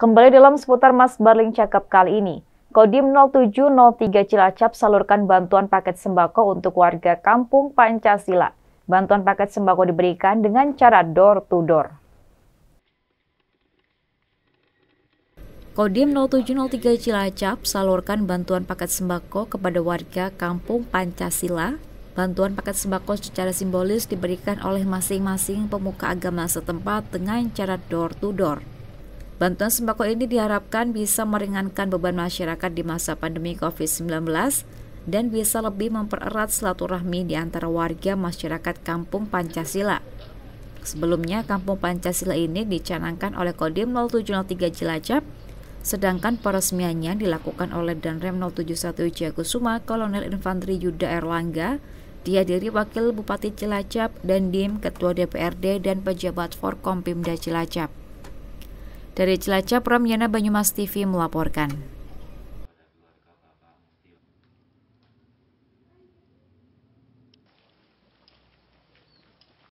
Kembali dalam seputar Mas Barling cakap kali ini, Kodim 0703 Cilacap salurkan bantuan paket sembako untuk warga kampung Pancasila. Bantuan paket sembako diberikan dengan cara door-to-door. Kodim 0703 Cilacap salurkan bantuan paket sembako kepada warga kampung Pancasila. Bantuan paket sembako secara simbolis diberikan oleh masing-masing pemuka agama setempat dengan cara door-to-door. door to door Bantuan sembako ini diharapkan bisa meringankan beban masyarakat di masa pandemi COVID-19 dan bisa lebih mempererat silaturahmi di antara warga masyarakat Kampung Pancasila. Sebelumnya, Kampung Pancasila ini dicanangkan oleh Kodim 0703 Cilacap, sedangkan peresmiannya dilakukan oleh Danrem 071 Jakusuma Kolonel Infanteri Yuda Erlangga, dihadiri Wakil Bupati Cilacap dan Dim Ketua DPRD dan pejabat Forkompimda Cilacap. Dari Cilacap, Ramyana Banyumas TV melaporkan.